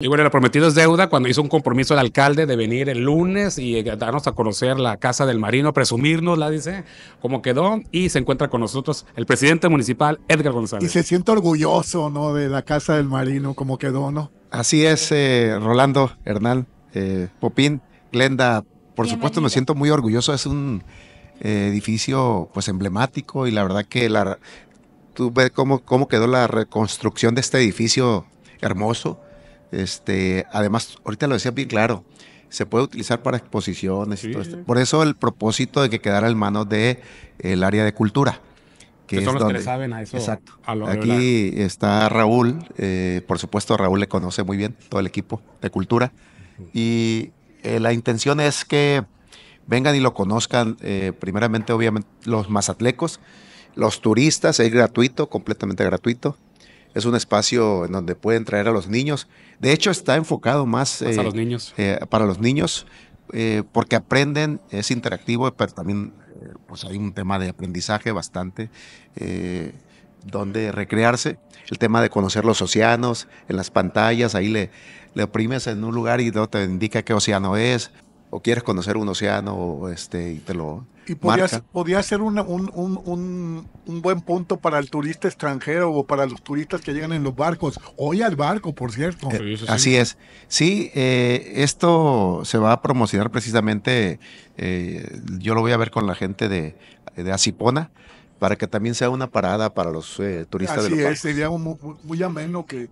Y bueno, prometido es deuda cuando hizo un compromiso el alcalde de venir el lunes y eh, darnos a conocer la casa del marino, presumirnos, la dice, cómo quedó. Y se encuentra con nosotros el presidente municipal, Edgar González. Y se siente orgulloso, ¿no? De la casa del marino, como quedó, ¿no? Así es, eh, Rolando, Hernán, eh, Popín, Glenda. Por supuesto, me siento muy orgulloso. Es un eh, edificio, pues, emblemático y la verdad que la, tú ves cómo, cómo quedó la reconstrucción de este edificio hermoso este, además, ahorita lo decía bien claro, se puede utilizar para exposiciones y todo esto. Por eso el propósito de que quedara en manos de el área de cultura. Que, saben Aquí está Raúl, eh, por supuesto Raúl le conoce muy bien, todo el equipo de cultura. Y eh, la intención es que vengan y lo conozcan, eh, primeramente obviamente los mazatlecos, los turistas, es gratuito, completamente gratuito es un espacio en donde pueden traer a los niños. De hecho, está enfocado más, eh, eh, para los niños, eh, porque aprenden, es interactivo, pero también pues hay un tema de aprendizaje bastante donde recrearse. El tema de conocer los océanos en las pantallas, ahí le, le oprimes en un lugar y te indica qué océano es, o quieres conocer un océano, este, y te lo y podía, podía ser un, buen punto para el turista extranjero o para los turistas que llegan en los barcos. Hoy al barco, por cierto. Eh, así es. Sí, eh, esto se va a promocionar precisamente, eh, yo lo voy a ver con la gente de, de Acipona, para que también sea una parada para los turistas. de los es, sería muy ameno que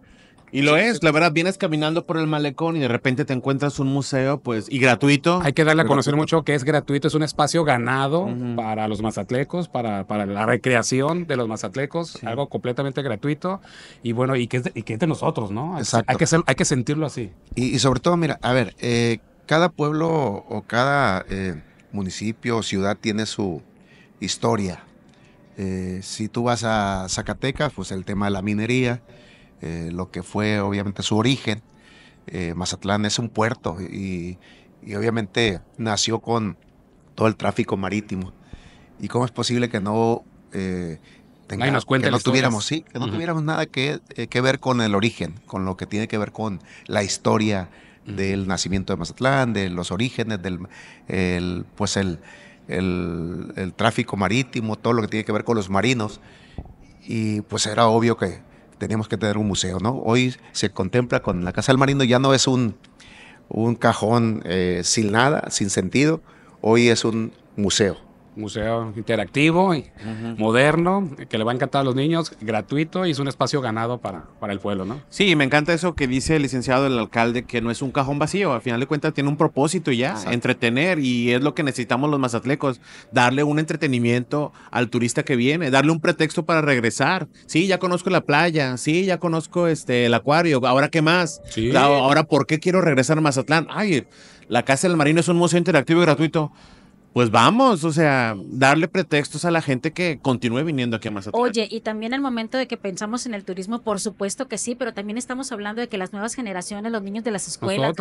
y lo es, la verdad, vienes caminando por el malecón y de repente te encuentras un museo, pues, y gratuito. Hay que darle a conocer mucho que es gratuito, es un espacio ganado para los mazatlecos, para, la recreación de los mazatlecos, algo completamente gratuito y bueno, y que es de, nosotros, ¿no? Exacto. Hay que, hay que sentirlo así. Y, sobre todo, mira, a ver, eh, cada pueblo o cada eh, municipio o ciudad tiene su historia. Eh, si tú vas a Zacatecas, pues el tema de la minería. Eh, lo que fue obviamente su origen. Eh, Mazatlán es un puerto y, obviamente nació con todo el tráfico marítimo. ¿Y cómo es posible que no, eh, que no tuviéramos, sí, que no tuviéramos nada que, eh, que, ver con el origen, con lo que tiene que ver con la historia del nacimiento de Mazatlán, de los orígenes, del pues el, el, tráfico marítimo, todo lo que tiene que ver con los marinos. Y pues era obvio que, tenemos que tener un museo, ¿no? Hoy se contempla con la Casa del Marino, ya no es un, un cajón eh, sin nada, sin sentido, hoy es un museo museo interactivo y moderno que le va a encantar a los niños, gratuito y es un espacio ganado para, para el pueblo, ¿no? Sí, me encanta eso que dice el licenciado, el alcalde, que no es un cajón vacío, al final de cuentas tiene un propósito ya, entretener y es lo que necesitamos los mazatlecos, darle un entretenimiento al turista que viene, darle un pretexto para regresar. Sí, ya conozco la playa, sí, ya conozco este el acuario, ahora qué más? Ahora por qué quiero regresar a Mazatlán? Ay, la Casa del Marino es un museo interactivo y gratuito pues vamos, o sea, darle pretextos a la gente que continúe viniendo aquí a Mazatlán. Oye, y también el momento de que pensamos en el turismo, por supuesto que sí, pero también estamos hablando de que las nuevas generaciones, los niños de las escuelas,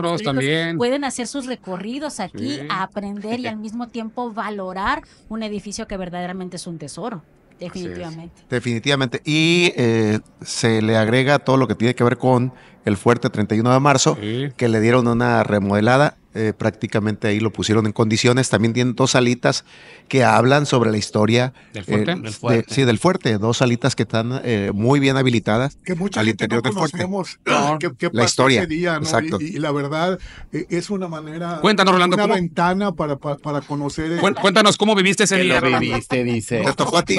pueden hacer sus recorridos aquí, a aprender y al mismo tiempo valorar un edificio que verdaderamente es un tesoro. Definitivamente. Definitivamente. Y eh, se le agrega todo lo que tiene que ver con el fuerte 31 de marzo, que le dieron una remodelada. Eh, prácticamente ahí lo pusieron en condiciones. También tienen dos salitas que hablan sobre la historia del fuerte. Eh, sí, del fuerte. Dos salitas que están eh, muy bien habilitadas que al interior del fuerte. la historia. día. Exacto. Y, la verdad es una manera. Cuéntanos, Rolando. Una ventana para, para, conocer. Cuéntanos cómo viviste ese día. Lo viviste, dice. Te tocó a ti.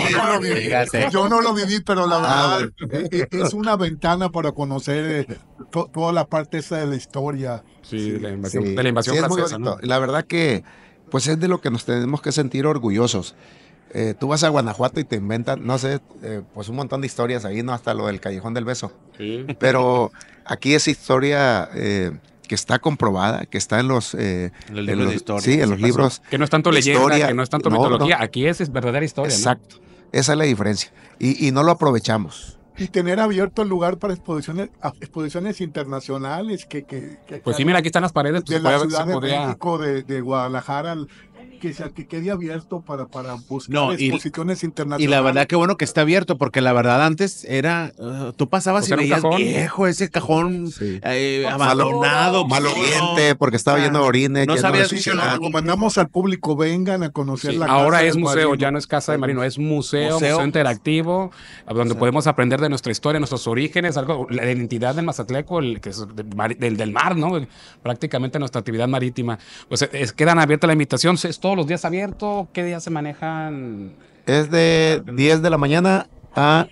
Yo no lo viví, pero la ah, verdad es una ventana para conocer toda la parte esa de la historia. de, la invasión, la francesa. La verdad que, pues es de lo que nos tenemos que sentir orgullosos. Eh, tú vas a Guanajuato y te inventan, no sé, eh, pues un montón de historias ahí, ¿no? Hasta lo del Callejón del Beso. Pero aquí es historia eh, que está comprobada, que está en los... en libros Que no es tanto leyenda, que no es tanto mitología. Aquí es, verdadera historia, Exacto. Esa es la diferencia. Y, y no lo aprovechamos y tener abierto el lugar para exposiciones, exposiciones internacionales. Que, que, pues sí, mira, aquí están las paredes. Pues, de la Ciudad de México, de, de Guadalajara, que, sea, que quede abierto para, para buscar exposiciones y, internacionales. Y la verdad que bueno que está abierto, porque la verdad antes era, uh, tú pasabas pues y veías viejo ese cajón sí. maloliente, eh, pues, pues, porque estaba yendo a orines. No sabías si no, ah, mandamos al público, vengan a conocer la casa. Ahora es museo, ya no es casa de Marino, es museo, museo, interactivo, donde podemos aprender de nuestra historia, nuestros orígenes, algo, la identidad del Mazatleco, el, que es del, del, mar, ¿no? Prácticamente nuestra actividad marítima. Pues quedan abierta la invitación, esto todos los días abierto? ¿Qué días se manejan? Es de 10 de la mañana a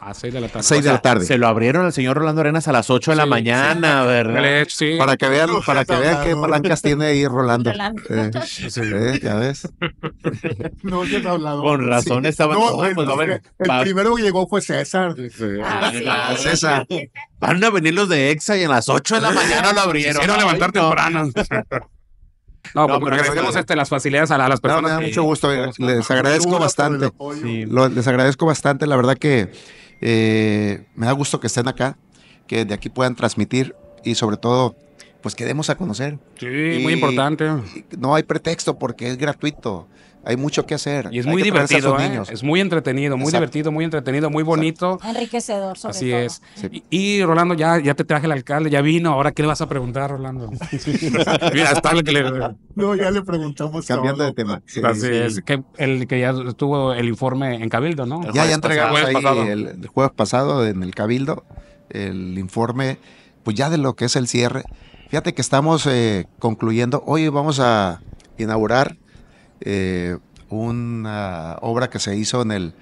a 6 de la tarde. Se lo abrieron al señor Rolando Arenas a las 8 de la mañana, ¿verdad? Para que vean, para que qué palancas tiene ahí Rolando. Eh, eh, ya ves. No, ya hablado. Con razón estaba. No, pues, el, primero que llegó fue César. Ah, ah, ah, César. Van a venir los de EXA y a las 8 de la mañana lo abrieron. Quiero levantar temprano. No, pues porque este, las facilidades a, las personas. No, me da mucho gusto, eh, les agradezco bastante. les agradezco bastante, la verdad que eh, me da gusto que estén acá, que de aquí puedan transmitir y sobre todo pues que demos a conocer. Sí, muy importante. No hay pretexto porque es gratuito. Hay mucho que hacer. Y es muy divertido, ¿eh? es muy entretenido, muy divertido, muy entretenido, muy bonito. Enriquecedor, sobre Así es. Y, Rolando, ya, ya te traje el alcalde, ya vino. Ahora, ¿qué le vas a preguntar, Rolando? Mira, está que le... No, ya le preguntamos. Cambiando de tema. Así es, que, el, que ya estuvo el informe en Cabildo, ¿no? ya, ya entregamos ahí El, jueves pasado en el Cabildo el informe, pues ya de lo que es el cierre. Fíjate que estamos eh, concluyendo, hoy vamos a inaugurar eh, una obra que se hizo en el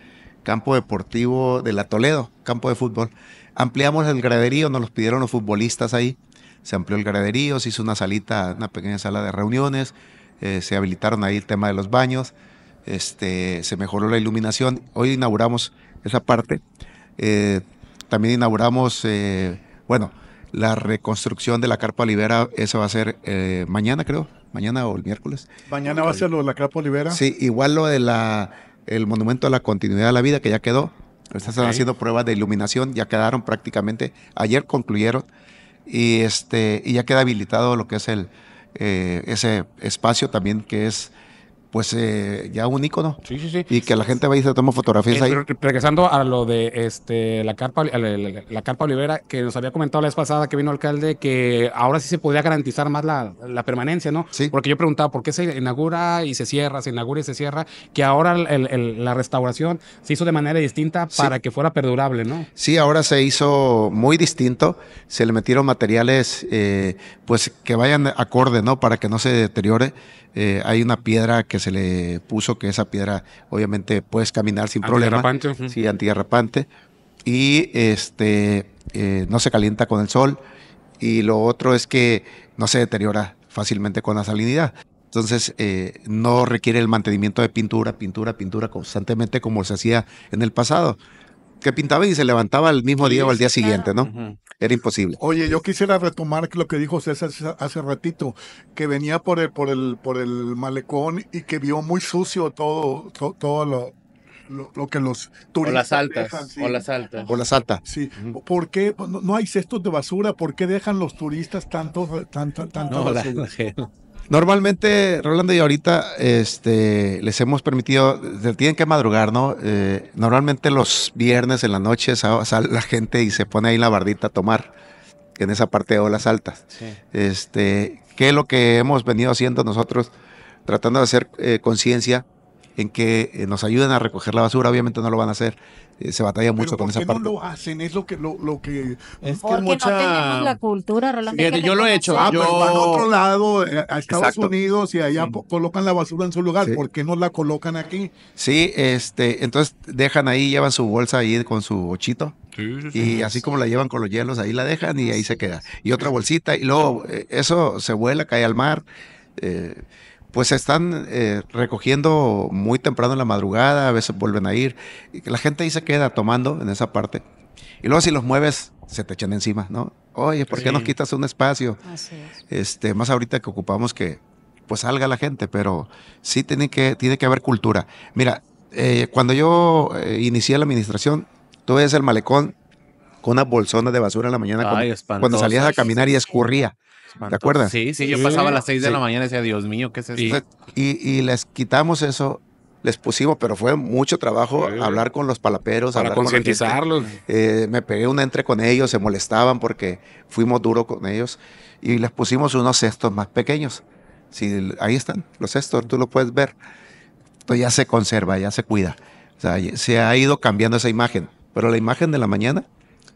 campo deportivo de La Toledo, campo de fútbol. Ampliamos el graderío, nos los pidieron los futbolistas ahí. Se amplió el graderío, se hizo una salita, una pequeña sala de reuniones, eh, se habilitaron ahí el tema de los baños, este, se mejoró la iluminación. Hoy inauguramos esa parte. Eh, también inauguramos, bueno, la reconstrucción de la Carpa Libera, eso va a ser mañana, creo, mañana o el miércoles. Mañana va a ser lo de la Capa Olivera. Sí, igual lo de la el monumento a la continuidad de la vida que ya quedó. Están haciendo pruebas de iluminación, ya quedaron prácticamente, ayer concluyeron y este y ya queda habilitado lo que es el eh, ese espacio también que es pues eh, ya un icono. Sí, sí, sí. Y que la gente vaya y se toma fotografías eh, ahí. Regresando a lo de este la carpa, la, carpa Olivera, que nos había comentado la vez pasada que vino alcalde, que ahora sí se podía garantizar más la, permanencia, ¿no? Sí. Porque yo preguntaba por qué se inaugura y se cierra, se inaugura y se cierra, que ahora la restauración se hizo de manera distinta para que fuera perdurable, ¿no? Sí, ahora se hizo muy distinto. Se le metieron materiales, eh, pues que vayan acorde, ¿no? Para que no se deteriore. Eh, hay una piedra que se le puso, que esa piedra obviamente puedes caminar sin problema. si Sí, Y este, eh, no se calienta con el sol. Y lo otro es que no se deteriora fácilmente con la salinidad. Entonces, eh, no requiere el mantenimiento de pintura, pintura, pintura constantemente como se hacía en el pasado que pintaba y se levantaba el mismo día o al día siguiente, ¿no? Era imposible. Oye, yo quisiera retomar lo que dijo César hace ratito, que venía por el, por el, por el malecón y que vio muy sucio todo, todo lo, lo, que los turistas. O las altas. O las altas. O las altas. Sí. ¿Por qué pues, no, hay cestos de basura? ¿Por qué dejan los turistas tantos... no, Normalmente, Rolando, y ahorita este, les hemos permitido, tienen que madrugar, ¿no? Eh, normalmente los viernes en la noche sale la gente y se pone ahí en la bardita a tomar en esa parte de olas altas. Este, ¿Qué es lo que hemos venido haciendo nosotros? Tratando de hacer eh, conciencia en que eh, nos ayuden a recoger la basura, obviamente no lo van a hacer, eh, se batalla mucho con esa ¿por qué no lo hacen? Es lo que... Lo, lo que es que mucha... no tenemos la cultura, yo lo he hecho. Ah, pero van a otro lado, eh, a Estados Unidos, y allá colocan la basura en su lugar. ¿Por qué no la colocan aquí? Sí, este, entonces dejan ahí, llevan su bolsa ahí con su ochito. Y así como la llevan con los hielos, ahí la dejan y ahí se queda. Y otra bolsita, y luego eh, eso se vuela, cae al mar. Eh, pues se están eh, recogiendo muy temprano en la madrugada, a veces vuelven a ir. Y la gente ahí se queda tomando en esa parte. Y luego si los mueves, se te echan encima, ¿no? Oye, ¿por qué nos quitas un espacio? Este, más ahorita que ocupamos que pues salga la gente, pero sí tiene que, tiene que haber cultura. Mira, eh, cuando yo eh, inicié la administración, tú ves el malecón con una bolsona de basura en la mañana cuando, salías a caminar y escurría. De acuerdo. Sí, sí, yo pasaba a las 6 de la mañana y decía, Dios mío, ¿qué es eso? y, les quitamos eso les pusimos, pero fue mucho trabajo hablar con los palaperos. Para concientizarlos. Eh, me pegué un entre con ellos, se molestaban porque fuimos duro con ellos y les pusimos unos cestos más pequeños. Sí, ahí están, los cestos, tú lo puedes ver. Entonces ya se conserva, ya se cuida. O sea, se ha ido cambiando esa imagen, pero la imagen de la mañana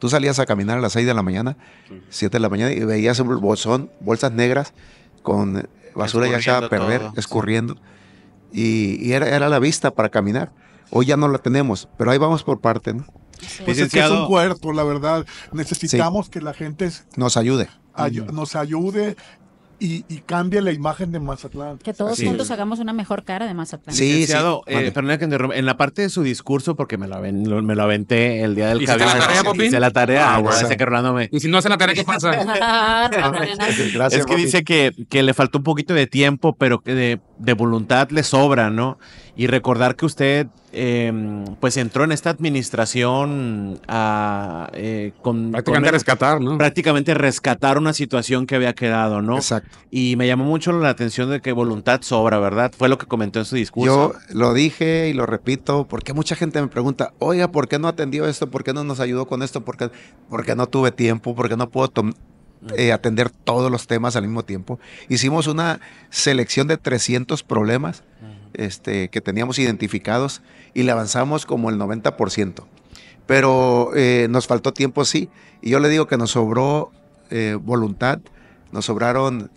Tú salías a caminar a las 6 de la mañana, 7 de la mañana, y veías un bolsón, bolsas negras con basura ya echada a perder, escurriendo. Y, era, era, la vista para caminar. Hoy ya no la tenemos, pero ahí vamos por parte, ¿no? Pues pues es que es un cuerpo, la verdad. Necesitamos que la gente nos ayude. nos ayude y, cambia la imagen de Mazatlán. Que todos juntos hagamos una mejor cara de Mazatlán. Sí, sí. Eh, que En la parte de su discurso, porque me lo, me lo aventé el día del cabello la tarea, Popín? la tarea. y si no hace la tarea, ¿qué pasa? Gracias, es que dice que, que le faltó un poquito de tiempo, pero que de de voluntad le sobra, ¿no? Y recordar que usted, em, pues, entró en esta administración a, ah, eh, con... Prácticamente rescatar, ¿no? Prácticamente rescatar una situación que había quedado, ¿no? Exacto. Y me llamó mucho la atención de que voluntad sobra, ¿verdad? Fue lo que comentó en su discurso. Yo lo dije y lo repito, porque mucha gente me pregunta, oiga, ¿por qué no atendió esto? ¿Por qué no nos ayudó con esto? ¿Por qué, no tuve tiempo? ¿Por qué no puedo tomar eh, atender todos los temas al mismo tiempo. Hicimos una selección de 300 problemas este, que teníamos identificados y le avanzamos como el 90%. Pero eh, nos faltó tiempo, sí. Y yo le digo que nos sobró eh, voluntad, nos sobraron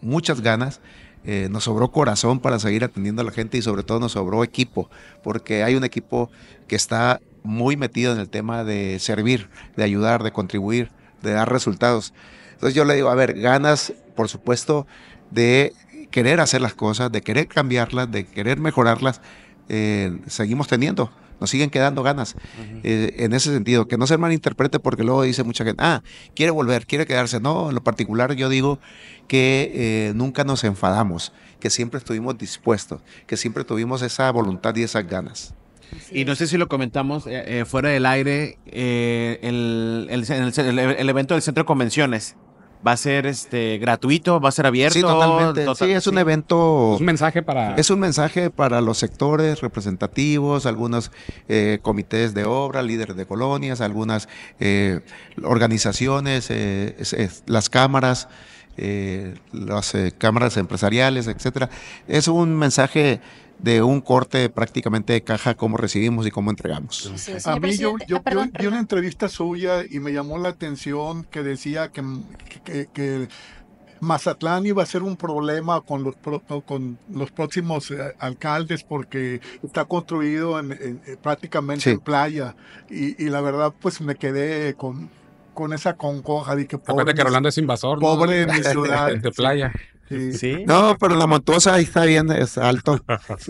muchas ganas. nos sobró corazón para seguir atendiendo a la gente y sobre todo nos sobró equipo, porque hay un equipo que está muy metido en el tema de servir, de ayudar, de contribuir de dar resultados. Entonces yo le digo, a ver, ganas, por supuesto, de querer hacer las cosas, de querer cambiarlas, de querer mejorarlas, eh, seguimos teniendo, nos siguen quedando ganas. Eh, en ese sentido, que no se malinterprete porque luego dice mucha gente, ah, quiere volver, quiere quedarse. No, en lo particular yo digo que eh, nunca nos enfadamos, que siempre estuvimos dispuestos, que siempre tuvimos esa voluntad y esas ganas y no sé si lo comentamos eh, eh, fuera del aire, eh, el, evento del centro de convenciones. Va a ser este gratuito, va a ser abierto. Sí, totalmente. sí, es un evento. Es un mensaje para. Es un mensaje para los sectores representativos, algunos comités de obra, líderes de colonias, algunas organizaciones, las cámaras. las cámaras empresariales, etcétera. Es un mensaje de un corte prácticamente de caja, cómo recibimos y cómo entregamos. a mí yo, ah, vi una entrevista suya y me llamó la atención que decía que, Mazatlán iba a ser un problema con los, con los próximos eh, alcaldes porque está construido en, eh, prácticamente en playa. Y, la verdad, pues me quedé con, con esa concoja de que pobre, que es invasor pobre mi ciudad de playa no, pero la montuosa ahí está bien, es alto.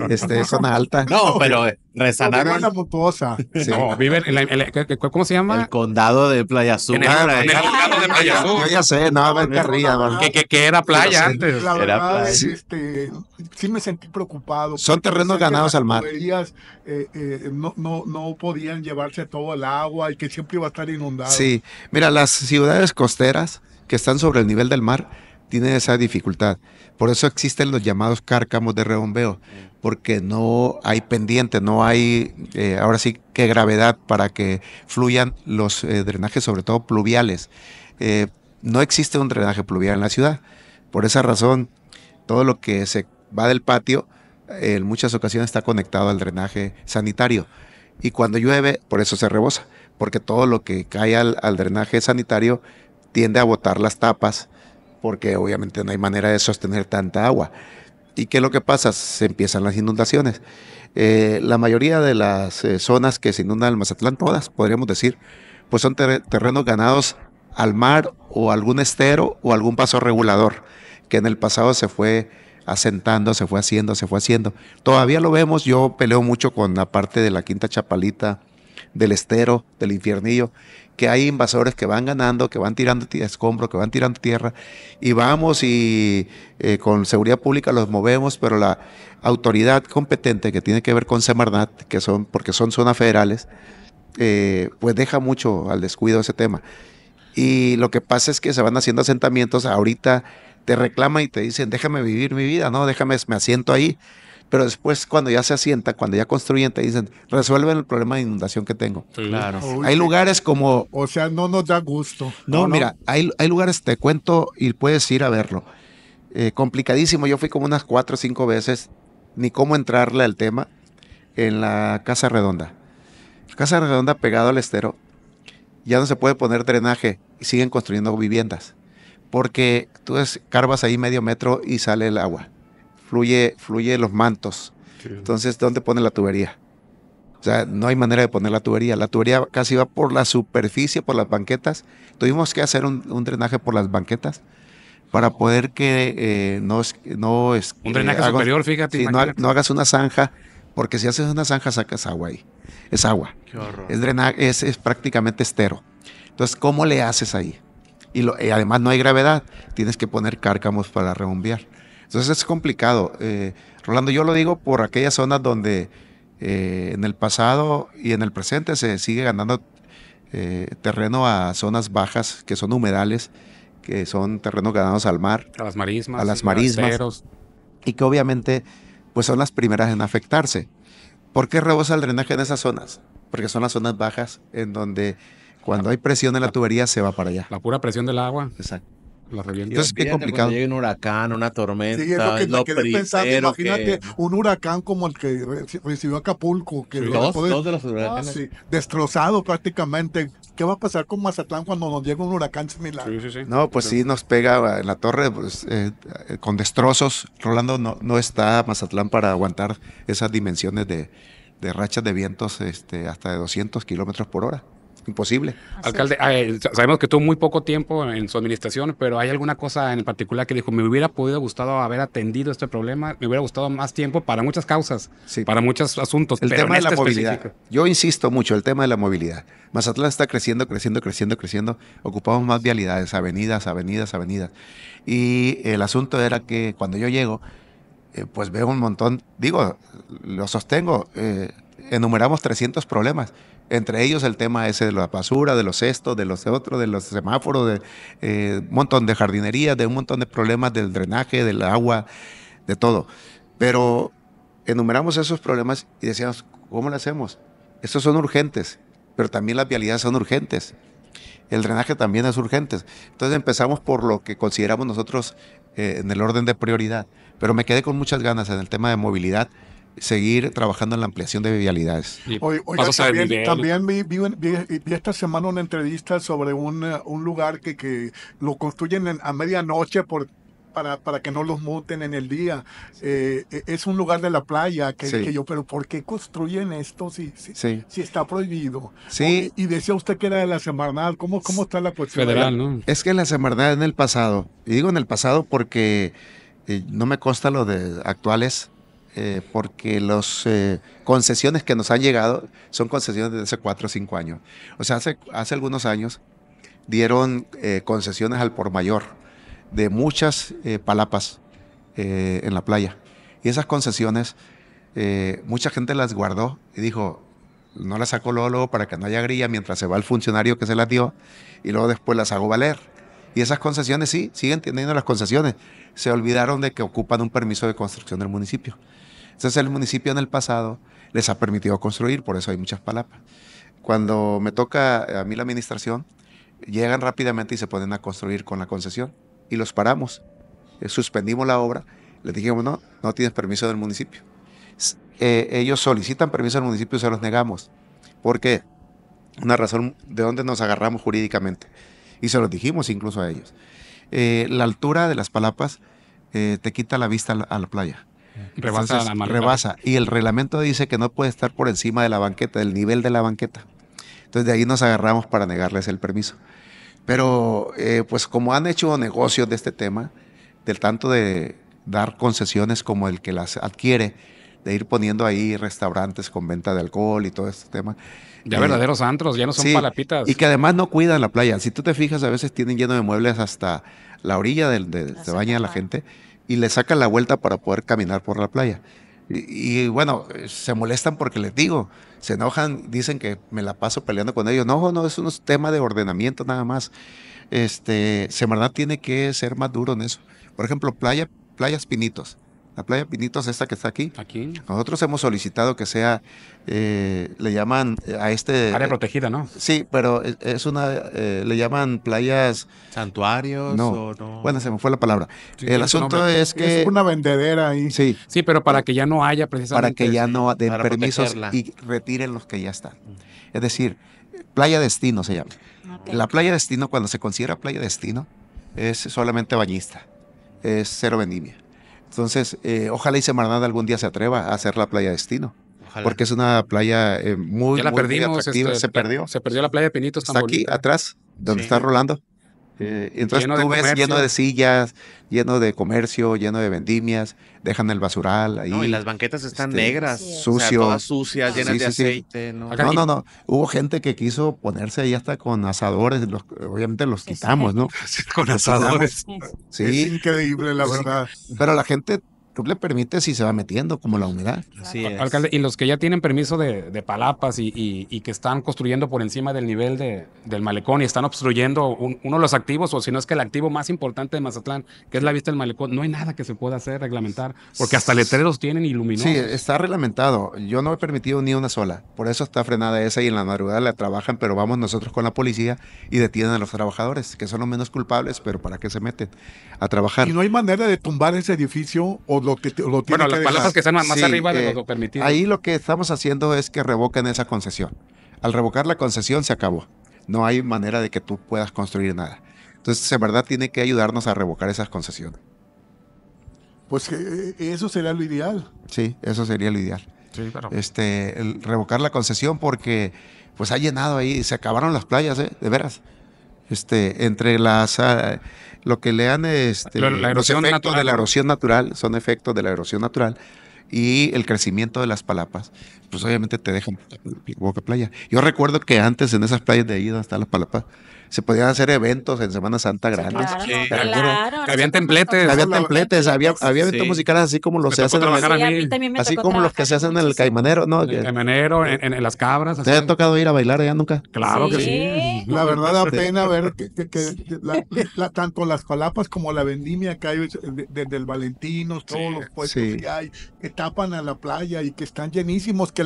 Este, zona alta. No, pero resanaron. la montuosa. No, vive en, ¿Cómo se llama? El condado de Playa Azul. En el, ah, condado de Playa Azul. Yo ya sé, no, a Que, que, que, era playa antes. era playa. Este, sí me sentí preocupado. Son terrenos ganados al mar. Eh, eh, no, no, podían llevarse todo el agua y que siempre iba a estar inundado. Sí, mira, las ciudades costeras que están sobre el nivel del mar tiene esa dificultad. Por eso existen los llamados cárcamos de rebombeo, porque no hay pendiente, no hay, eh, ahora sí que gravedad para que fluyan los eh, drenajes, sobre todo pluviales. Eh, no existe un drenaje pluvial en la ciudad. Por esa razón, todo lo que se va del patio en muchas ocasiones está conectado al drenaje sanitario. Y cuando llueve, por eso se rebosa, porque todo lo que cae al drenaje sanitario tiende a botar las tapas porque obviamente no hay manera de sostener tanta agua. ¿Y qué es lo que pasa? Se empiezan las inundaciones. Eh, la mayoría de las eh, zonas que se inundan en Mazatlán, todas podríamos decir, pues son terrenos ganados al mar o algún estero o algún paso regulador, que en el pasado se fue asentando, se fue haciendo, se fue haciendo. Todavía lo vemos, yo peleo mucho con la parte de la Quinta Chapalita, del estero, del infiernillo, que hay invasores que van ganando, que van tirando escombros, que van tirando tierra, y vamos y eh, con seguridad pública los movemos, pero la autoridad competente que tiene que ver con Semarnat, que son, porque son zonas federales, eh, pues deja mucho al descuido ese tema. Y lo que pasa es que se van haciendo asentamientos ahorita te reclaman y te dicen, déjame vivir mi vida, ¿no? Déjame, me asiento ahí pero después cuando ya se asienta, cuando ya construyen, te dicen, resuelven el problema de inundación que tengo. Claro. hay lugares como... O sea, no nos da gusto. No, mira, Hay, lugares, te cuento, y puedes ir a verlo. Eh, complicadísimo, yo fui como unas cuatro o cinco veces, ni cómo entrarle al tema, en la Casa Redonda. Casa Redonda pegado al estero, ya no se puede poner drenaje y siguen construyendo viviendas. Porque tú carvas ahí medio metro y sale el agua fluye, los mantos. Entonces, ¿dónde pone la tubería? O sea, no hay manera de poner la tubería. La tubería casi va por la superficie, por las banquetas. Tuvimos que hacer un, drenaje por las banquetas para poder que eh, no, no es... Un drenaje superior, fíjate. no, hagas una zanja, porque si haces una zanja sacas agua ahí. Es agua. Es, drenaje, es, prácticamente estero. Entonces, ¿cómo le haces ahí? Y, además no hay gravedad. Tienes que poner cárcamos para rebombear entonces es complicado. Eh, Rolando, yo lo digo por aquellas zonas donde eh, en el pasado y en el presente se sigue ganando eh, terreno a zonas bajas que son humedales, que son terrenos ganados al mar. A las marismas. A las marismas. Y que obviamente pues son las primeras en afectarse. ¿Por qué rebosa el drenaje en esas zonas? Porque son las zonas bajas en donde cuando hay presión en la tubería se va para allá. La pura presión del agua. Exacto la Entonces qué complicado. Llega un huracán, una tormenta. lo Imagínate un huracán como el que recibió Acapulco. Que dos, de sí, destrozado prácticamente. ¿Qué va a pasar con Mazatlán cuando nos llegue un huracán similar? No, pues sí, nos pega en la torre pues, eh, eh, con destrozos. Rolando, no, está Mazatlán para aguantar esas dimensiones de, de rachas de vientos este, hasta de 200 kilómetros por hora. Imposible. Alcalde, sabemos que tuvo muy poco tiempo en su administración, pero ¿hay alguna cosa en particular que dijo, me hubiera podido gustado haber atendido este problema, me hubiera gustado más tiempo para muchas causas, para muchos asuntos? El tema de la este movilidad. Yo insisto mucho, el tema de la movilidad. Mazatlán está creciendo, creciendo, creciendo, creciendo. Ocupamos más vialidades, avenidas, avenidas, avenidas. Y el asunto era que cuando yo llego, eh, pues veo un montón, digo, lo sostengo, eh, enumeramos 300 problemas entre ellos el tema ese de la basura, de los cestos, de los otros, de los semáforos, de eh, un montón de jardinería, de un montón de problemas del drenaje, del agua, de todo. Pero enumeramos esos problemas y decíamos, ¿cómo lo hacemos? Estos son urgentes, pero también las vialidades son urgentes. El drenaje también es urgente. Entonces empezamos por lo que consideramos nosotros eh, en el orden de prioridad. Pero me quedé con muchas ganas en el tema de movilidad seguir trabajando en la ampliación de vialidades. también, también vi, esta semana una entrevista sobre un, lugar que, lo construyen a medianoche por, para, que no los muten en el día. Eh, e, es un lugar de la playa que, yo, pero ¿por qué construyen esto si, si, está prohibido? Y, decía usted que era de la Semarnat. ¿Cómo, cómo está la cuestión? Federal, Es que la Semarnat en el pasado, y digo en el pasado porque eh, no me consta lo de actuales, eh, porque las eh, concesiones que nos han llegado son concesiones de hace 4 o 5 años. O sea, hace, hace algunos años dieron eh, concesiones al por mayor de muchas palapas en la playa. Y esas concesiones, mucha gente las guardó y dijo, no las saco luego, luego para que no haya grilla mientras se va el funcionario que se las dio y luego después las hago valer. Y esas concesiones sí, siguen teniendo las concesiones. Se olvidaron de que ocupan un permiso de construcción del municipio. Entonces el municipio en el pasado les ha permitido construir, por eso hay muchas palapas. Cuando me toca a mí la administración, llegan rápidamente y se ponen a construir con la concesión y los paramos. Eh, suspendimos la obra, les dijimos, no, no tienes permiso del municipio. Eh, ellos solicitan permiso del municipio y se los negamos. ¿Por qué? Una razón de donde nos agarramos jurídicamente. Y se los dijimos incluso a ellos. Eh, la altura de las palapas te quita la vista a la playa rebasa, rebasa. Y el reglamento dice que no puede estar por encima de la banqueta, del nivel de la banqueta. Entonces de ahí nos agarramos para negarles el permiso. Pero eh, pues como han hecho negocios de este tema, del tanto de dar concesiones como el que las adquiere, de ir poniendo ahí restaurantes con venta de alcohol y todo este tema. Ya eh, verdaderos antros, ya no son palapitas. Y que además no cuidan la playa. Si tú te fijas, a veces tienen lleno de muebles hasta la orilla del, de, se baña la gente y le saca la vuelta para poder caminar por la playa. Y, bueno, se molestan porque les digo, se enojan, dicen que me la paso peleando con ellos. No, no, es un tema de ordenamiento nada más. Este, Semarnat tiene que ser más duro en eso. Por ejemplo, playa, playas Pinitos. La playa Pinitos, esta que está aquí. Aquí. Nosotros hemos solicitado que sea, eh, le llaman eh, a este... Área eh, protegida, ¿no? Sí, pero es una, le llaman playas... Santuarios no. o no. Bueno, se me fue la palabra. El asunto es que... Es una vendedera ahí. Sí. Sí, pero para que ya no haya precisamente... Para que ya no den permisos y retiren los que ya están. Es decir, playa destino se llama. La playa destino, cuando se considera playa destino, es solamente bañista. Es cero vendimia. Entonces, eh, ojalá y Semarnat algún día se atreva a hacer la playa destino. Porque es una playa eh, muy, ya la atractiva. se este, perdió. Se perdió la playa de Pinitos. Está aquí atrás, donde está Rolando. Eh, entonces tú ves lleno de sillas, lleno de comercio, lleno de vendimias, dejan el basural ahí. No, y las banquetas están este, negras, sucio. todas sucias, llenas de aceite. ¿no? no, no, Hubo gente que quiso ponerse ahí hasta con asadores, obviamente los quitamos, ¿no? con asadores. Sí. Es increíble, la verdad. Pero la gente tú le permites y se va metiendo como la humedad. Así es. Alcalde, y los que ya tienen permiso de, palapas y, que están construyendo por encima del nivel de, del malecón y están obstruyendo uno de los activos, o si no es que el activo más importante de Mazatlán, que es la vista del malecón, no hay nada que se pueda hacer, reglamentar, porque hasta letreros tienen iluminados. Sí, está reglamentado. Yo no he permitido ni una sola. Por eso está frenada esa y en la madrugada la trabajan, pero vamos nosotros con la policía y detienen a los trabajadores, que son los menos culpables, pero ¿para qué se meten a trabajar? Y no hay manera de tumbar ese edificio o bueno, las palabras que están más, arriba de lo eh, permitido. Ahí lo que estamos haciendo es que revoquen esa concesión. Al revocar la concesión se acabó. No hay manera de que tú puedas construir nada. Entonces, en verdad, tiene que ayudarnos a revocar esas concesiones. Pues eh, eh, eso sería lo ideal. Sí, eso sería lo ideal. Sí, claro. Este, el revocar la concesión porque pues ha llenado ahí, se acabaron las playas, ¿eh? de veras. Este, entre las ah, lo que le dan este, la, de la erosión natural, son efectos de la erosión natural y el crecimiento de las palapas, pues obviamente te dejan boca playa. Yo recuerdo que antes en esas playas de ahí donde están las palapas, se podían hacer eventos en Semana Santa grandes. Claro, habían templetes. Había templetes, había, eventos musicales así como los hacen así como los que se hacen en el Caimanero, En el Caimanero, en, las cabras. ¿Te han tocado ir a bailar allá nunca? Claro que sí. La verdad da pena ver que, tanto las colapas como la vendimia que hay desde el Valentino, todos los puestos que hay, que tapan a la playa y que están llenísimos, que,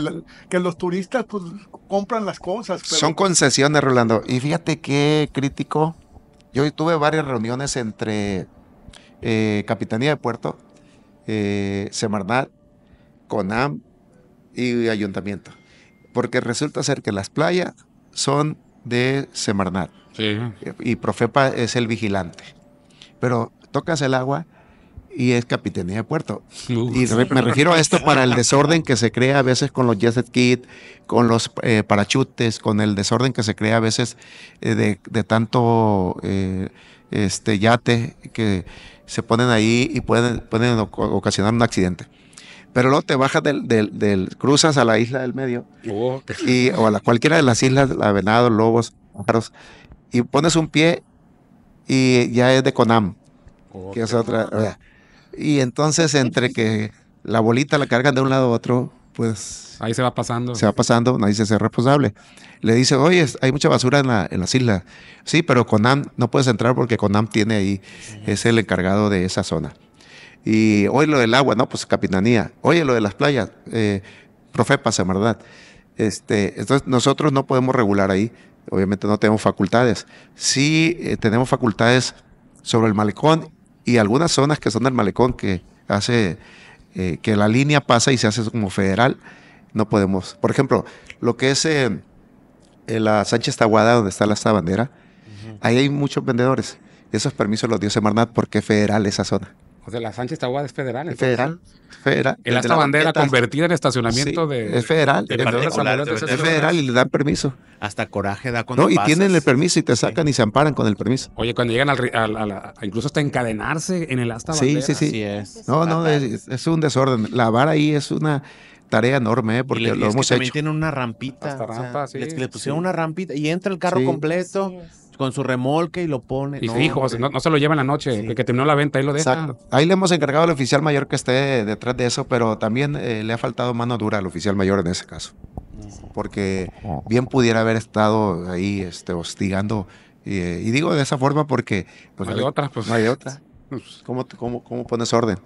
que los turistas pues compran las cosas. Son concesiones, Rolando. Y fíjate que crítico. Yo tuve varias reuniones entre eh, Capitanía de Puerto, eh, Semarnat, CONAM y Ayuntamiento. Porque resulta ser que las playas son de Semarnat. Y Profepa es el vigilante. Pero tocas el agua y es capitanía de puerto. y me refiero a esto para el desorden que se crea a veces con los jet kit, con los eh, parachutes, con el desorden que se crea a veces eh, de, tanto eh, este yate que se ponen ahí y pueden, pueden ocasionar un accidente. Pero luego te bajas del, del, cruzas a la isla del medio oh, o a cualquiera de las islas, la Venado, Lobos, pájaros, y pones un pie y ya es de Conam, oh, que es otra. Y entonces entre que la bolita la cargan de un lado a otro, pues... Ahí se va pasando. Se va pasando, nadie se hace responsable. Le dice, oye, hay mucha basura en, la, en las islas. Sí, pero Conam no puedes entrar porque Conam tiene ahí, es el encargado de esa zona. Y hoy lo del agua, no, pues capitanía. Oye, lo de las playas, eh, profe pasa verdad. Este, entonces nosotros no podemos regular ahí, obviamente no tenemos facultades. Sí eh, tenemos facultades sobre el malecón y algunas zonas que son del malecón que hace eh, que la línea pasa y se hace como federal, no podemos. Por ejemplo, lo que es eh, eh, la Sánchez Taguada, donde está la esta bandera, ahí hay muchos vendedores. Esos permisos los dio Semarnat porque es federal esa zona. O pues sea, la Sánchez Tahuada es federal. Es Federal, federal. El hasta bandera convertida en estacionamiento de. Es federal. es, federal y le dan permiso. Hasta coraje da cuando. No, y tienen el permiso y te sacan y se amparan con el permiso. Oye, cuando llegan al, incluso hasta encadenarse en el Asta bandera. Sí, sí, sí. Es. No, no, es, un desorden. Lavar ahí es una tarea enorme, eh, porque lo hemos hecho. También tienen una rampita. rampa, le, pusieron una rampita y entra el carro sí. completo con su remolque y lo pone. Y no, no, se lo lleva en la noche, el que, terminó la venta, ahí lo deja. Ahí le hemos encargado al oficial mayor que esté detrás de eso, pero también eh, le ha faltado mano dura al oficial mayor en ese caso. Porque oh. bien pudiera haber estado ahí este, hostigando. Y, digo de esa forma porque... Pues, no hay otra, pues. No hay otra. ¿Cómo, cómo, cómo pones orden?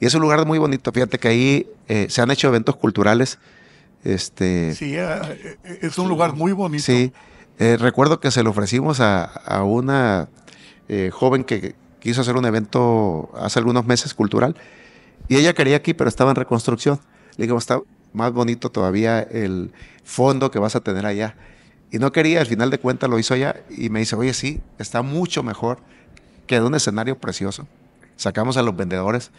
Y es un lugar muy bonito. Fíjate que ahí eh, se han hecho eventos culturales. Este, sí, eh, es un lugar muy bonito. Sí. Eh, recuerdo que se lo ofrecimos a, una eh, joven que quiso hacer un evento hace algunos meses cultural y ella quería aquí, pero estaba en reconstrucción. Le digo, está más bonito todavía el fondo que vas a tener allá. Y no quería, al final de cuentas lo hizo allá y me dice, oye, sí, está mucho mejor, que de un escenario precioso. Sacamos a los vendedores,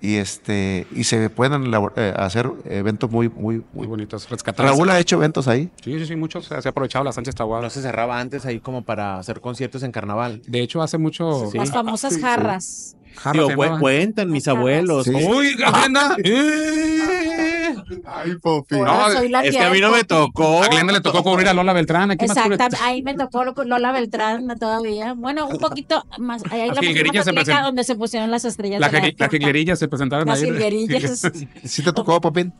y este y se pueden eh, hacer eventos muy muy muy, bonitos Raúl ha hecho eventos ahí sí sí sí muchos se ha aprovechado la Sánchez Tahuada no se cerraba antes ahí como para hacer conciertos en carnaval de hecho hace mucho las famosas ah, jarras Digo, cuentan mis abuelos. Uy, Ay, Popi. es que, a mí no me tocó. A Glenda le tocó cubrir a Lola Beltrán. exacto ahí me tocó Lola Beltrán todavía. Bueno, un poquito más. Ahí la se presentó. donde se pusieron las estrellas. Las la se presentaron las ahí. sí. te tocó, Popin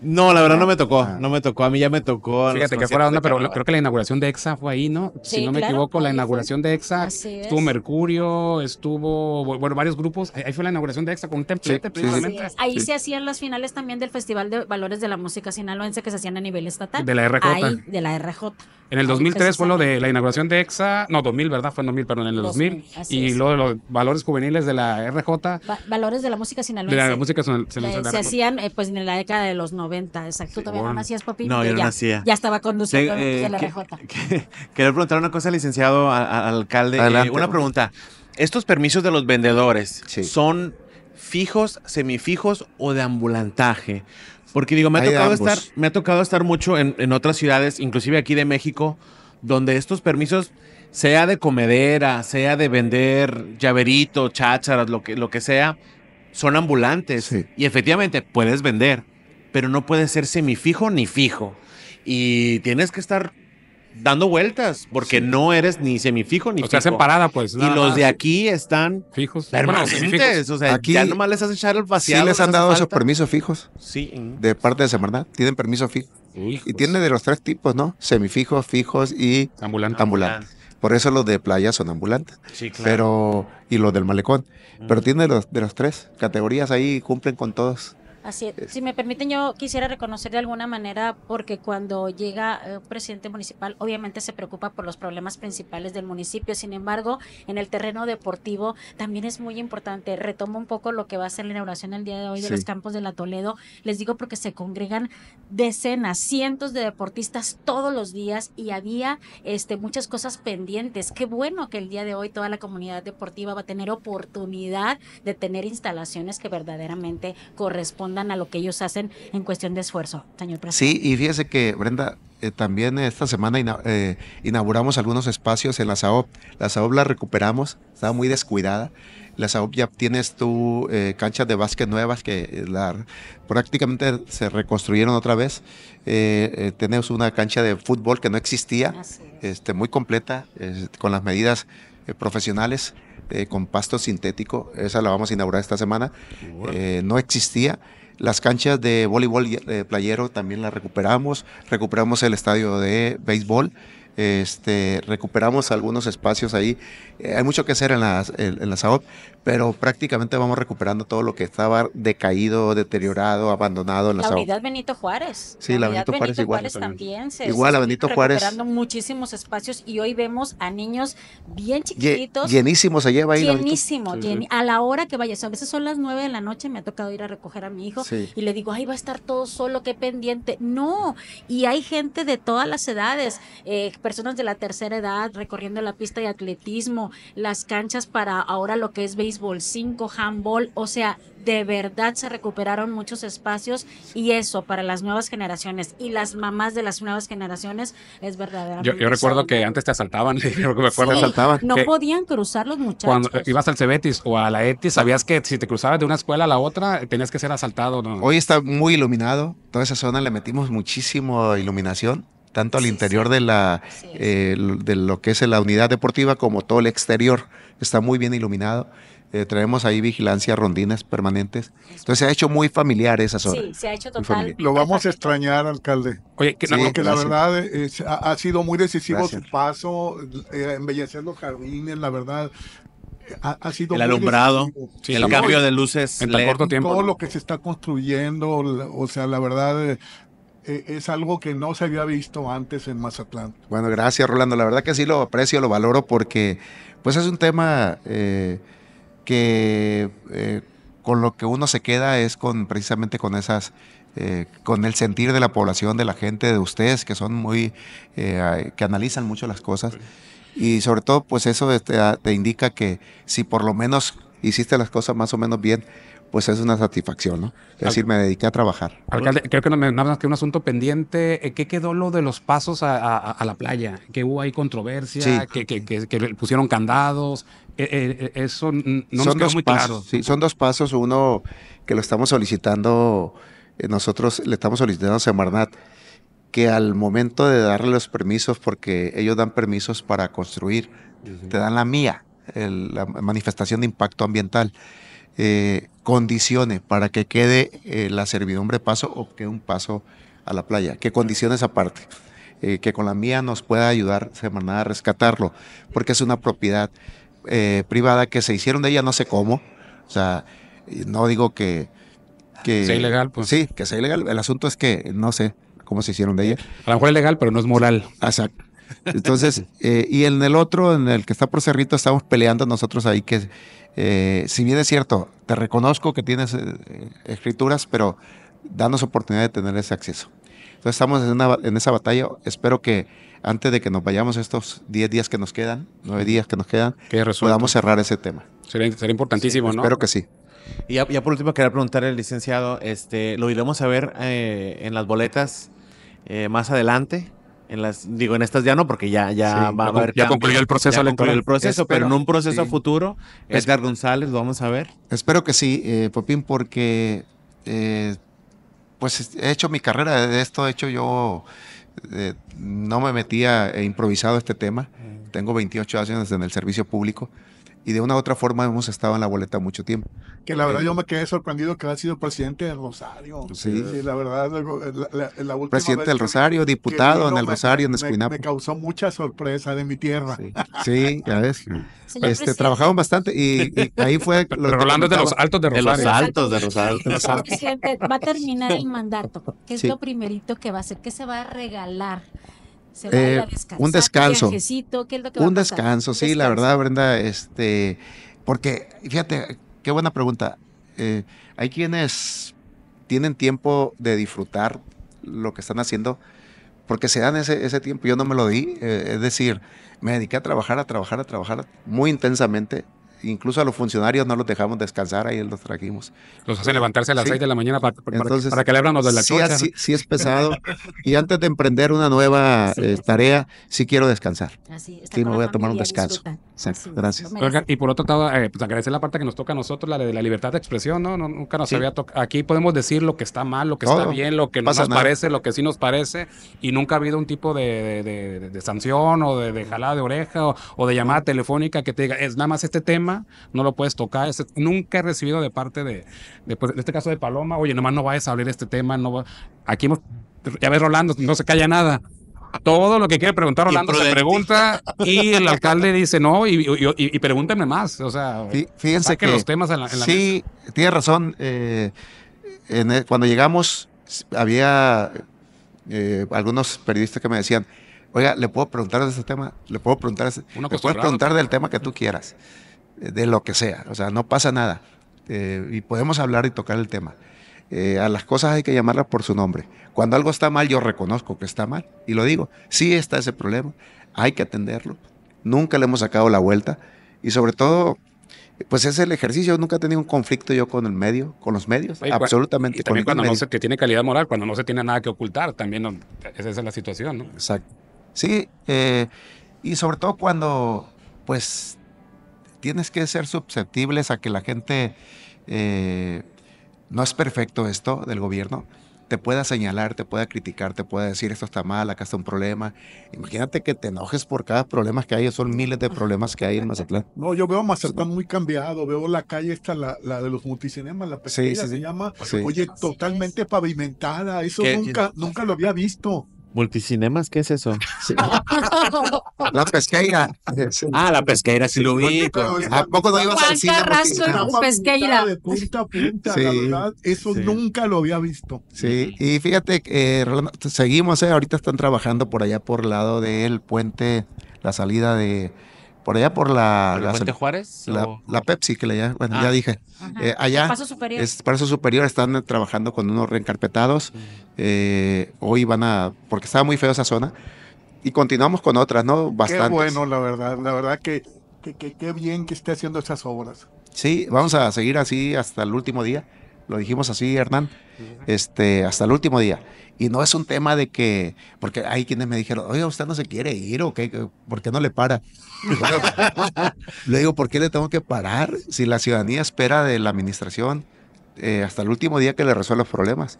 No, la verdad no me tocó. Ah. No me tocó. A mí ya me tocó. Fíjate que fuera onda, pero creo que la inauguración de EXA fue ahí, ¿no? Si no me equivoco, la inauguración de EXA estuvo Mercurio, estuvo, bueno, varios grupos. Ahí fue la inauguración de EXA con un ahí se hacían las finales también del Festival de Valores de la Música Sinaloense que se hacían a nivel estatal. De la RJ. de la RJ. En el 2003 fue lo de la inauguración de EXA, no, 2000, ¿verdad? Fue en 2000, perdón, en el 2000. y luego los valores juveniles de la RJ. valores de la música sinaloense. De la música sinaloense. se hacían eh, pues en la década de los 90, exacto. todavía no nacías, papi? No, ya, Ya estaba conduciendo de, eh, la RJ. Quería preguntar una cosa, licenciado, al, alcalde. Eh, una pregunta estos permisos de los vendedores son fijos, semifijos o de ambulantaje. Porque digo, me ha, tocado estar, mucho en, otras ciudades, inclusive aquí de México, donde estos permisos, sea de comedera, sea de vender llaverito, chácharas, lo que, lo que sea, son ambulantes. Y efectivamente, puedes vender, pero no puedes ser semifijo ni fijo. Y tienes que estar dando vueltas, porque no eres ni semifijo ni fijo. O sea, hacen pues. y los de aquí están fijos. Permanentes. o sea, aquí ya nomás les hacen echar el vaciado. Sí les han dado esos permisos fijos. Sí. De parte de Semarnat. Tienen permiso fijo. Y tiene de los tres tipos, ¿no? Semifijos, fijos y ambulantes. Ambulante. Por eso los de playa son ambulantes. Sí, claro. Pero, y los del malecón. Pero mm. tiene los, de los tres categorías ahí, cumplen con todos. Así es. Si me permiten, yo quisiera reconocer de alguna manera, porque cuando llega eh, un presidente municipal, obviamente se preocupa por los problemas principales del municipio. Sin embargo, en el terreno deportivo también es muy importante. Retomo un poco lo que va a ser la inauguración el día de hoy de los campos de la Toledo. Les digo porque se congregan decenas, cientos de deportistas todos los días y había este, muchas cosas pendientes. Qué bueno que el día de hoy toda la comunidad deportiva va a tener oportunidad de tener instalaciones que verdaderamente corresponden a lo que ellos hacen en cuestión de esfuerzo, señor presidente. Sí, y fíjese que, Brenda, eh, también esta semana eh, inauguramos algunos espacios en la SAOP. La SAOP la recuperamos, estaba muy descuidada. La SAOP ya tienes tu eh, cancha de básquet nuevas que la, prácticamente se reconstruyeron otra vez. tenemos una cancha de fútbol que no existía, este, muy completa, con las medidas profesionales. con pasto sintético. Esa la vamos a inaugurar esta semana. no existía las canchas de voleibol eh, playero también las recuperamos, recuperamos el estadio de béisbol, este, recuperamos algunos espacios ahí. Eh, hay mucho que hacer en la en, pero prácticamente vamos recuperando todo lo que estaba decaído, deteriorado, abandonado. En la, la Benito Juárez. Sí, la, Benito, Juárez, igual. también se igual, Benito recuperando Juárez. Recuperando muchísimos espacios y hoy vemos a niños bien chiquititos. llenísimos se lleva ahí. Llenísimo, a la hora que vayas. A veces son las 9 de la noche, me ha tocado ir a recoger a mi hijo y le digo, ay, va a estar todo solo, qué pendiente. No, y hay gente de todas las edades, eh, personas de la tercera edad recorriendo la pista de atletismo, las canchas para ahora lo que es 5 handball, o sea, de verdad se recuperaron muchos espacios y eso para las nuevas generaciones y las mamás de las nuevas generaciones es verdaderamente. Yo, recuerdo que antes te asaltaban, me no podían cruzar los muchachos. Cuando ibas al Cebetis o a la ETI, sabías que si te cruzabas de una escuela a la otra, tenías que ser asaltado. Hoy está muy iluminado, toda esa zona le metimos muchísimo iluminación tanto al interior De, la, eh, de lo que es la unidad deportiva como todo el exterior. Está muy bien iluminado. Eh, traemos ahí vigilancia, rondinas permanentes. Entonces se ha hecho muy familiar esa zona, Sí, se ha hecho total. Lo vamos a extrañar, alcalde. Oye, que, la verdad ha, sido muy decisivo su paso, eh, embelleciendo embellecer los jardines, la verdad. Ha, sido el alumbrado, el cambio de luces en tan corto tiempo. Todo lo que se está construyendo, o sea, la verdad, eh, es algo que no se había visto antes en Mazatlán. Bueno, gracias Rolando, la verdad que sí lo aprecio, lo valoro porque pues es un tema eh, que eh, con lo que uno se queda es con precisamente con esas eh, con el sentir de la población, de la gente, de ustedes, que son muy, eh, que analizan mucho las cosas. Y sobre todo, pues eso te, te, indica que si por lo menos hiciste las cosas más o menos bien, pues es una satisfacción, ¿no? Es decir, me dediqué a trabajar. Alcalde, creo que no, nada más que un asunto pendiente. Eh, ¿Qué quedó lo de los pasos a, la playa? ¿Que hubo ahí controversia? Que, pusieron candados? Eh, eh, eso no son quedó muy pasos, claro. son dos pasos. Uno que lo estamos solicitando, nosotros le estamos solicitando a Semarnat que al momento de darle los permisos, porque ellos dan permisos para construir, te dan la mía, la manifestación de impacto ambiental. Eh, condicione condiciones para que quede eh, la servidumbre paso o quede un paso a la playa, que condiciones aparte, parte eh, que con la mía nos pueda ayudar Semanada a rescatarlo, porque es una propiedad privada que se hicieron de ella no sé cómo, o sea, no digo que... que sea ilegal, pues. Sí, que sea ilegal, el asunto es que no sé cómo se hicieron de ella. A lo mejor es legal, pero no es moral. Exacto. Entonces, y en el otro, en el que está por Cerrito, estamos peleando nosotros ahí que eh, si bien es cierto, te reconozco que tienes eh, escrituras, pero danos oportunidad de tener ese acceso. Entonces estamos en, esa batalla. Espero que antes de que nos vayamos estos 10 días que nos quedan, 9 días que nos quedan, que podamos cerrar ese tema. Sería, importantísimo, ¿no? Espero que sí. Y ya, por último, quería preguntar al licenciado, este, lo iremos a ver eh, en las boletas más adelante. En las, digo, en estas ya no, porque ya, ya va a haber. Ya concluyó el proceso ya el proceso, pero en un proceso futuro, Edgar González, lo vamos a ver. Espero que sí, eh, Popín, porque eh, pues he hecho mi carrera de esto, de hecho yo. Eh, no me metía improvisado este tema. Mm. Tengo 28 años en el servicio público y de una u otra forma hemos estado en la boleta mucho tiempo. Que la verdad yo me quedé sorprendido que haya sido presidente del Rosario. Sí, la verdad. La, la, presidente del Rosario, diputado en el Rosario, en Esquina Me, causó mucha sorpresa de mi tierra. Sí, ya ves. este, trabajaron bastante y, ahí fue... Pero Rolando de los altos de Rosario. De los altos de Rosario. va a terminar el mandato, que es lo primerito que va a hacer, que se va a regalar eh, un descanso. un descanso, sí, la verdad, Brenda, este, porque, fíjate, qué buena pregunta. Eh, hay quienes tienen tiempo de disfrutar lo que están haciendo, porque se dan ese, ese tiempo, yo no me lo di, eh, es decir, me dediqué a trabajar, a trabajar, a trabajar muy intensamente, incluso a los funcionarios no los dejamos descansar, ahí los trajimos. Los hacen levantarse a las 6 de la mañana para, que le abran los de la sí, Sí, sí es pesado. y antes de emprender una nueva eh, tarea, sí quiero descansar. Así, sí, me voy a tomar un descanso. gracias. y por otro lado, eh, pues agradecer la parte que nos toca a nosotros, la de la libertad de expresión, ¿no? nunca nos había tocado. Aquí podemos decir lo que está mal, lo que está bien, lo que nos parece, lo que sí nos parece, y nunca ha habido un tipo de, sanción o de, jalada de oreja o de llamada telefónica que te diga, es nada más este tema no lo puedes tocar. nunca he recibido de parte de, en pues, este caso de Paloma, oye, nomás no vayas a abrir este tema, aquí hemos, ya ves Rolando, no se calla nada. Todo lo que quiere preguntar Rolando se pregunta y el alcalde dice no y, y, más. O sea, fíjense que los temas en la, Sí, tiene razón. Eh, cuando llegamos había eh, algunos periodistas que me decían, oiga, le puedo preguntar de este tema, le puedo preguntar, le puedes preguntar del tema que tú quieras de lo que sea, o sea, no pasa nada. Eh, y podemos hablar y tocar el tema. Eh, a las cosas hay que llamarlas por su nombre. Cuando algo está mal, yo reconozco que está mal y lo digo. Sí está ese problema, hay que atenderlo. Nunca le hemos sacado la vuelta y sobre todo, pues es el ejercicio. Nunca he tenido un conflicto yo con el medio, con los medios, absolutamente. Y también cuando no se que tiene calidad moral, cuando no se tiene nada que ocultar, también esa es la situación, ¿no? Exacto. Sí, eh, y sobre todo cuando, pues, tienes que ser susceptibles a que la gente, eh, no es perfecto esto del gobierno, te pueda señalar, te pueda criticar, te pueda decir esto está mal, acá está un problema. Imagínate que te enojes por cada problema que hay, son miles de problemas que hay en Mazatlán. No, yo veo Mazatlán muy cambiado, veo la calle esta, la, de los multicinemas, la pequeña se llama, oye, totalmente pavimentada, eso nunca, nunca lo había visto. ¿Multicinemas? ¿Qué es eso? la pesqueira. Ah, la pesqueira, sí lo vi. ¿A poco no ibas al cine? Ah. pesqueira. punta a punta, la verdad, eso nunca lo había visto. Sí, y fíjate, que eh, seguimos, eh, ahorita están trabajando por allá por el lado del puente, la salida de por allá por la... la Juárez? La, Pepsi, que le ya, ya ah. dije. Eh, allá... Paso Superior. Es, Paso Superior están trabajando con unos reencarpetados. Eh, hoy van a... porque estaba muy feo esa zona. Y continuamos con otras, ¿no? Bastante. Qué bueno, la verdad. La verdad que qué bien que esté haciendo esas obras. Sí, vamos a seguir así hasta el último día lo dijimos así, Hernán, este, hasta el último día. Y no es un tema de que, porque hay quienes me dijeron, oye, usted no se quiere ir o qué, ¿por qué no le para? le digo, ¿por qué le tengo que parar si la ciudadanía espera de la administración? Eh, hasta el último día que le resuelve los problemas.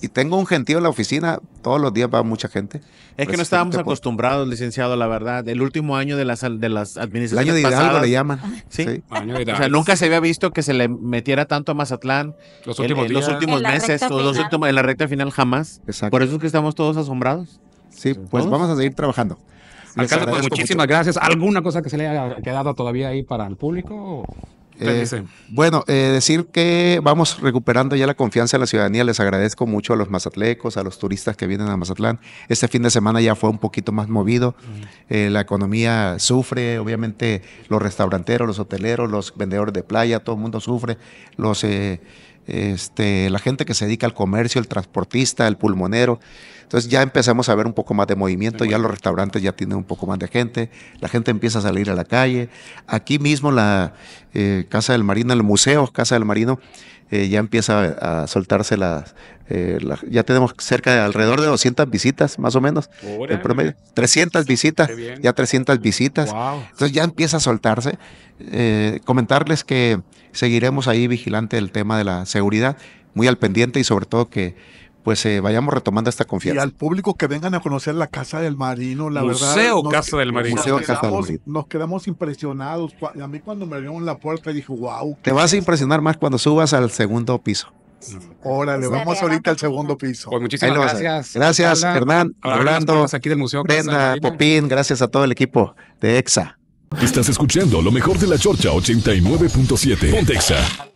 Y tengo un gentío en la oficina, todos los días va mucha gente. Es que no estábamos acostumbrados, licenciado, la verdad. El último año de las, de las administraciones. El año de Hidalgo le llaman. Sí. o sea, nunca se había visto que se le metiera tanto a Mazatlán. Los últimos, Los últimos meses, los últimos, en la recta final jamás. Exacto. Por eso es que estamos todos asombrados. Sí, pues vamos a seguir trabajando. Pues muchísimas gracias. ¿Alguna cosa que se le haya quedado todavía ahí para el público? Eh, bueno, eh, decir que vamos recuperando ya la confianza de la ciudadanía. Les agradezco mucho a los mazatlecos, a los turistas que vienen a Mazatlán. Este fin de semana ya fue un poquito más movido. Eh, la economía sufre, obviamente los restauranteros, los hoteleros, los vendedores de playa, todo el mundo sufre. Los este, la gente que se dedica al comercio, el transportista, el pulmonero. Entonces ya empezamos a ver un poco más de movimiento, ya pues. los restaurantes ya tienen un poco más de gente, la gente empieza a salir a la calle. Aquí mismo la eh, Casa del Marino, el museo Casa del Marino, eh, ya empieza a, soltarse las, eh, ya tenemos cerca de alrededor de 200 visitas, más o menos, en promedio, 300 visitas, ya 300 visitas, entonces ya empieza a soltarse. Eh, comentarles que seguiremos ahí vigilante el tema de la seguridad, muy al pendiente y sobre todo que pues eh, vayamos retomando esta confianza. Y al público que vengan a conocer la Casa del Marino, la verdad. Museo Casa del Marino. Nos quedamos impresionados. A mí cuando me abrieron la puerta dije, wow. Te vas a impresionar más cuando subas al segundo piso. Órale, pues, vamos ahorita al segundo piso. Pues muchísimas gracias. Gracias, Hernán, Orlando, aquí Popín, gracias a todo el equipo de EXA. Estás escuchando lo mejor de la Chorcha 89.7. Pontexa.